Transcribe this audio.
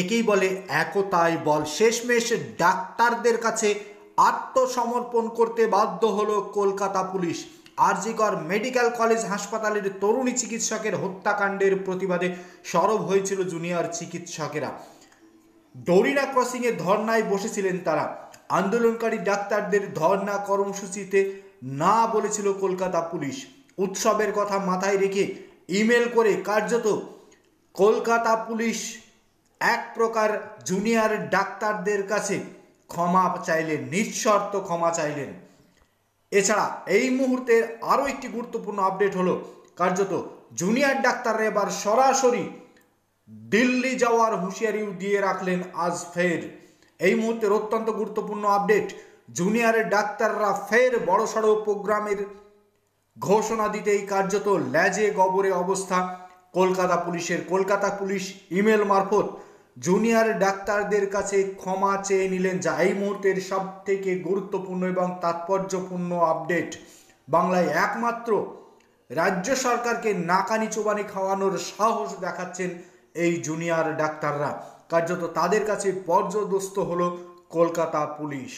একেই বলে একতায় বল শেষমেশ ডাক্তারদের কাছে আত্মসমর্পণ করতে বাধ্য হলো Kolkata police RG Kar medical college হাসপাতালের তরুণী চিকিৎসকের হত্যাকাণ্ডের প্রতিবাদে সরব হয়েছিল জুনিয়র চিকিৎসকেরা ডরিনা ক্রসিংয়ে ধর্নায় বসেছিলেন তারা আন্দোলনকারী ডাক্তারদের ধর্না কর্মসূচিতে না বলেছিল কলকাতা পুলিশ উৎসবের কথা মাথায় রেখে ইমেল করে কার্যত কলকাতা পুলিশ এক প্রকার জুনিয়র ডাক্তারদের কাছে ক্ষমা চাইলেন নিঃশর্ত ক্ষমা চাইলেন এছাড়া এই মুহূর্তে আরও একটি গুরুত্বপূর্ণ আপডেট হলো কার্যত জুনিয়র ডাক্তাররা এবার সরাসরি দিল্লি যাওয়ার হুঁশিয়ারিও দিয়ে রাখলেন আজ ফের এই মুহূর্তের অত্যন্ত গুরুত্বপূর্ণ আপডেট জুনিয়র ডাক্তাররা ফের বড়সড় প্রোগ্রামের ঘোষণা দিতেই কার্যত ল্যাজে গবরে অবস্থা কলকাতা পুলিশের কলকাতা পুলিশ ইমেল মারফত জুনিয়র ডাক্তারদের কাছে ক্ষমা চেয়ে নিলেন যা এই মুহূর্তের সব থেকে গুরুত্বপূর্ণ এবং তাৎপর্যপূর্ণ আপডেট বাংলায় একমাত্র রাজ্য সরকারকে নাকানি চোবানি খাওয়ানোর সাহস দেখাচ্ছেন এই জুনিয়র ডাক্তাররা কার্যত তাদের কাছে পর্যদস্ত হলো কলকাতা পুলিশ